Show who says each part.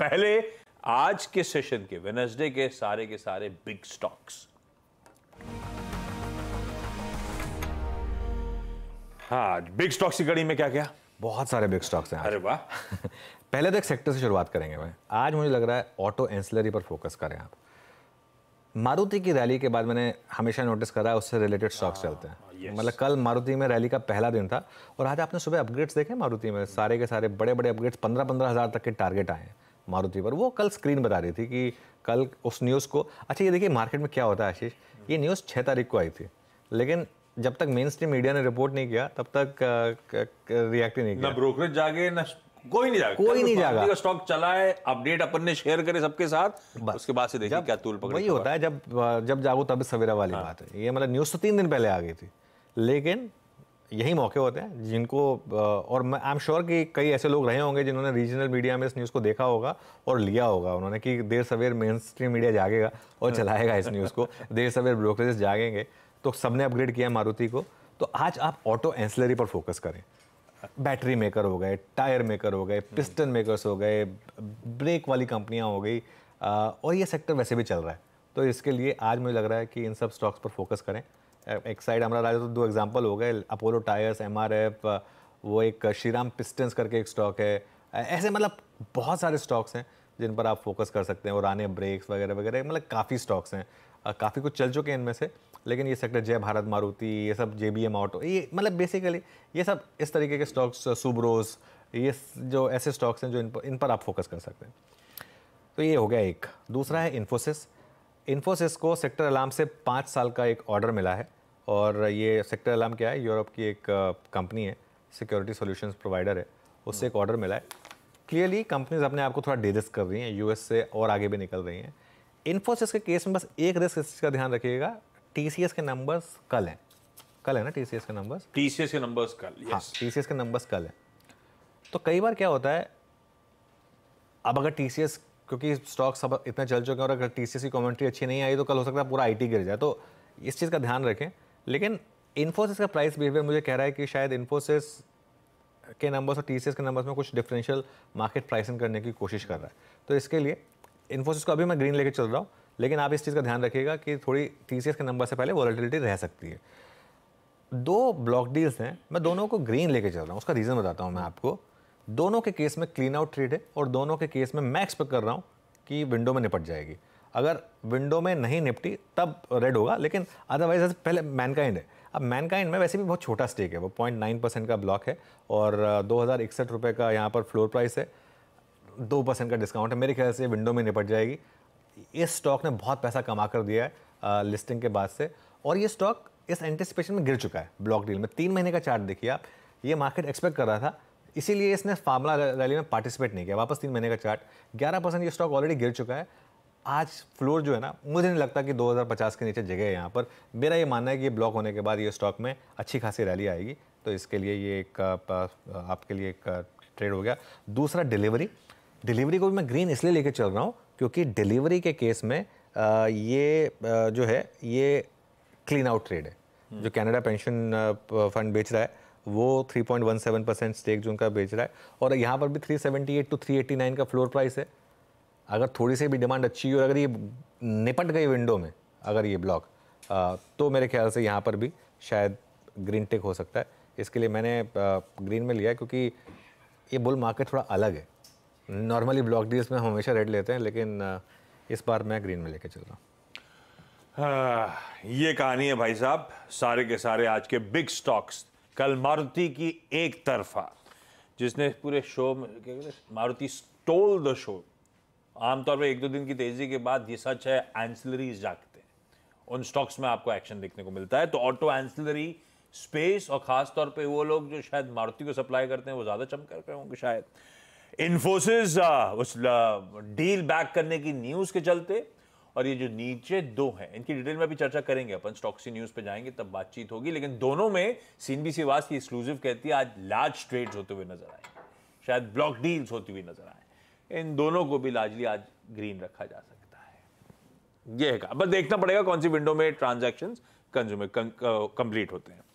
Speaker 1: पहले आज के सेशन के वेनसडे के सारे के सारे बिग स्टॉक्स हाँ
Speaker 2: बिग स्टॉक्स की कड़ी में क्या क्या बहुत सारे बिग स्टॉक्स हैं अरे वाह पहले तो एक सेक्टर से शुरुआत करेंगे मैं आज मुझे लग रहा है ऑटो एंसलरी पर फोकस करें आप मारुति की रैली के बाद मैंने हमेशा नोटिस करा है उससे रिलेटेड स्टॉक्स हाँ, चलते हैं मतलब कल मारुति में रैली का पहला दिन था और आज आपने सुबह अपग्रेड्स देखे मारुति में सारे के सारे बड़े बड़े अपग्रेड्स पंद्रह पंद्रह हज़ार तक के टारगेट आए हैं मारुति पर वो कल स्क्रीन बता रही थी कि कल उस न्यूज़ को अच्छा ये देखिए मार्केट में क्या होता है आशीष ये न्यूज़ छः तारीख को आई थी लेकिन जब तक मेन स्ट्रीम मीडिया ने रिपोर्ट नहीं किया तब तक रिएक्ट नहीं किया ना
Speaker 1: ब्रोकरेज जागे ना कोई नहीं जाएगा कोई नहीं जाएगा का स्टॉक चला है अपडेट अपन ने शेयर करे सबके साथ उसके बाद से देखिए क्या तूल पकड़ वही होता है
Speaker 2: जब जब जागो तब सवेरा वाली हाँ। बात है ये मतलब न्यूज़ तो तीन दिन पहले आ गई थी लेकिन यही मौके होते हैं जिनको और मैं आई एम श्योर कि कई ऐसे लोग रहे होंगे जिन्होंने रीजनल मीडिया में इस न्यूज़ को देखा होगा और लिया होगा उन्होंने कि देर सवेर मेन स्ट्रीम मीडिया जागेगा और हाँ। चलाएगा इस न्यूज़ को देर सवेर ब्रोकरेज जागेंगे तो सब ने अपग्रेड किया मारुति को तो आज आप ऑटो एंसलरी पर फोकस करें बैटरी मेकर हो गए टायर मेकर हो गए पिस्टन हम्म। मेकर्स हो गए ब्रेक वाली कंपनियाँ हो गई और ये सेक्टर वैसे भी चल रहा है तो इसके लिए आज मुझे लग रहा है कि इन सब स्टॉक्स पर फोकस करें एक साइड हमारा राजा तो दो एग्जांपल हो गए अपोलो टायर्स एम वो एक श्रीराम पिस्टन्स करके एक स्टॉक है ऐसे मतलब बहुत सारे स्टॉक्स हैं जिन पर आप फोकस कर सकते हैं और आने ब्रेक्स वगैरह वगैरह मतलब काफ़ी स्टॉक्स हैं काफ़ी कुछ चल चुके हैं इनमें से लेकिन ये सेक्टर जय भारत मारुति ये सब जे बी एम ऑटो ये मतलब बेसिकली ये सब इस तरीके के स्टॉक्स सुब्रोज ये जो ऐसे स्टॉक्स हैं जो इन पर इन पर आप फोकस कर सकते हैं तो ये हो गया एक दूसरा है इन्फोसिस इन्फोसिस को सेक्टर अलार्म से पाँच साल का एक ऑर्डर मिला है और ये सेक्टर अलार्म क्या है यूरोप की एक कंपनी है सिक्योरिटी सॉल्यूशंस प्रोवाइडर है उससे एक ऑर्डर मिला है क्लियरली कंपनीज अपने आप को थोड़ा डेरिस्क कर रही हैं यूएस से और आगे भी निकल रही हैं इन्फोसिस के केस में बस एक रिस्क इस चीज़ का ध्यान रखिएगा टी के नंबर्स कल हैं कल है ना टी के नंबर्स
Speaker 1: टी के नंबर्स कल हाँ
Speaker 2: टी के नंबर्स कल हैं तो कई बार क्या होता है अब अगर टी क्योंकि स्टॉक सब इतना चल चुके हैं और अगर टी की कॉमेंट्री अच्छी नहीं आई तो कल हो सकता है पूरा आई गिर जाए तो इस चीज़ का ध्यान रखें लेकिन इन्फोसिस का प्राइस बिहेवियर मुझे कह रहा है कि शायद इन्फोसिस के नंबर्स और टी के नंबर्स में कुछ डिफरेंशियल मार्केट प्राइसिंग करने की कोशिश कर रहा है तो इसके लिए इन्फोसिस को अभी मैं ग्रीन लेके चल रहा हूँ लेकिन आप इस चीज़ का ध्यान रखिएगा कि थोड़ी टी के नंबर से पहले वॉलिटिलिटी रह सकती है दो ब्लॉक डील्स हैं मैं दोनों को ग्रीन लेके चल रहा हूँ उसका रीज़न बताता हूँ मैं आपको दोनों के केस में क्लीन आउट ट्रेड है और दोनों के केस में मैं एक्सपेक्ट कर रहा हूँ कि विंडो में निपट जाएगी अगर विंडो में नहीं निपटी तब रेड होगा लेकिन अदरवाइज ऐसे पहले मैनकाइंड है अब मैनकाइंड में वैसे भी बहुत छोटा स्टेक है वो पॉइंट नाइन परसेंट का ब्लॉक है और दो हज़ार इकसठ रुपये का यहाँ पर फ्लोर प्राइस है दो परसेंट का डिस्काउंट है मेरे ख्याल से विंडो में निपट जाएगी इस स्टॉक ने बहुत पैसा कमा कर दिया है लिस्टिंग के बाद से और ये स्टॉक इस एंटिसिपेशन में गिर चुका है ब्लॉक डील में तीन महीने का चार्ट देखिए आप ये मार्केट एक्सपेक्ट कर रहा था इसीलिए इसने फार्मूला रैली में पार्टिसिपेट नहीं किया वापस तीन महीने का चार्ट ग्यारह परसेंट ये स्टॉक ऑलरेडी गिर चुका है आज फ्लोर जो है ना मुझे नहीं लगता कि 2050 के नीचे जगह है यहाँ पर मेरा ये मानना है कि ब्लॉक होने के बाद ये स्टॉक में अच्छी खासी रैली आएगी तो इसके लिए ये एक आपके लिए एक ट्रेड हो गया दूसरा डिलीवरी डिलीवरी को भी मैं ग्रीन इसलिए लेके चल रहा हूँ क्योंकि डिलीवरी के केस में ये जो है ये क्लीन आउट ट्रेड है हम्म। जो कैनेडा पेंशन फंड बेच रहा है वो 3.17 परसेंट स्टेक जो उनका बेच रहा है और यहाँ पर भी 378 टू 389 का फ्लोर प्राइस है अगर थोड़ी सी भी डिमांड अच्छी हुई और अगर ये निपट गई विंडो में अगर ये ब्लॉक तो मेरे ख्याल से यहाँ पर भी शायद ग्रीन टेक हो सकता है इसके लिए मैंने ग्रीन में लिया क्योंकि ये बुल मार्केट थोड़ा अलग है नॉर्मली ब्लॉक डील्स में हम हमेशा रेड लेते हैं लेकिन इस बार मैं ग्रीन में लेके चल रहा हूँ
Speaker 1: हाँ, ये कहानी है भाई साहब सारे के सारे आज के बिग स्टॉक्स कल मारुति की एक तरफा जिसने पूरे शो में मारुति स्टोल द शो आमतौर पर एक दो दिन की तेजी के बाद ये सच है एंसिलरी जागते हैं उन स्टॉक्स में आपको एक्शन देखने को मिलता है तो ऑटो एंसिलरी स्पेस और खास तौर पे वो लोग जो शायद मारुति को सप्लाई करते हैं वो ज़्यादा चमकर रहे होंगे शायद इन्फोसिस उस डील बैक करने की न्यूज़ के चलते और ये जो नीचे दो हैं इनकी डिटेल में भी चर्चा करेंगे अपन स्टॉक्सी न्यूज़ पे जाएंगे तब बातचीत होगी लेकिन दोनों में सीनबीसी वास की एक्सक्लूसिव कहती है आज लार्ज ट्रेड्स होते हुए नजर आए शायद ब्लॉक डील्स होती हुई नजर आए इन दोनों को भी लार्जली आज ग्रीन रखा जा सकता है यह है बस देखना पड़ेगा कौन सी विंडो में ट्रांजेक्शन कंज्यूमर कंप्लीट होते हैं